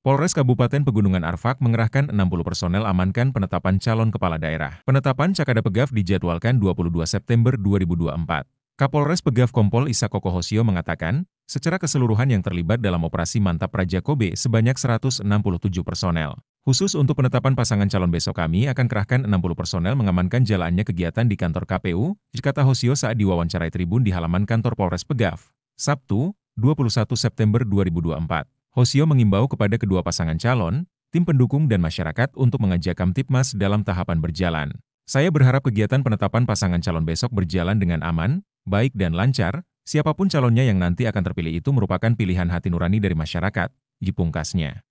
Polres Kabupaten Pegunungan Arfak mengerahkan 60 personel amankan penetapan calon kepala daerah. Penetapan Cakada Pegaf dijadwalkan 22 September 2024. Kapolres Pegaf Kompol Isa Kokohosio mengatakan, secara keseluruhan yang terlibat dalam operasi Mantap Raja Kobe sebanyak 167 personel. Khusus untuk penetapan pasangan calon besok kami akan kerahkan 60 personel mengamankan jalannya kegiatan di kantor KPU, kata Hosio saat diwawancarai Tribun di halaman kantor Polres Pegaf, Sabtu, 21 September 2024. Hosio mengimbau kepada kedua pasangan calon, tim pendukung dan masyarakat untuk mengajak Kamtipmas dalam tahapan berjalan. Saya berharap kegiatan penetapan pasangan calon besok berjalan dengan aman, baik dan lancar, siapapun calonnya yang nanti akan terpilih itu merupakan pilihan hati nurani dari masyarakat, dipungkasnya.